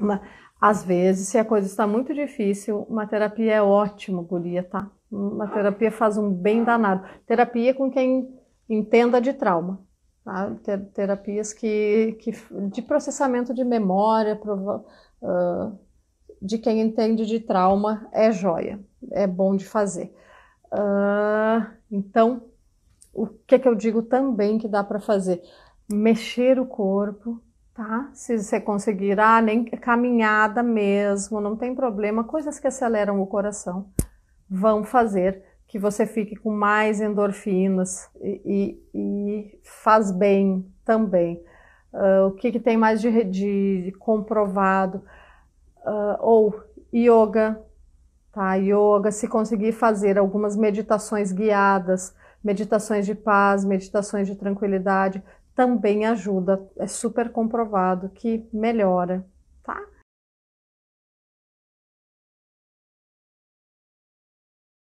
Uma, às vezes, se a coisa está muito difícil, uma terapia é ótimo, guria, tá? Uma terapia faz um bem danado. Terapia com quem entenda de trauma. Tá? Terapias que, que, de processamento de memória, prova, uh, de quem entende de trauma, é joia. É bom de fazer. Uh, então, o que, é que eu digo também que dá para fazer? Mexer o corpo, tá? Se você conseguir, ah, nem é caminhada mesmo, não tem problema, coisas que aceleram o coração vão fazer que você fique com mais endorfinas e, e, e faz bem também. Uh, o que, que, tem mais de, de comprovado? Uh, ou yoga, tá? Yoga, se conseguir fazer algumas meditações guiadas, meditações de paz, meditações de tranquilidade, também ajuda, é super comprovado que melhora, tá?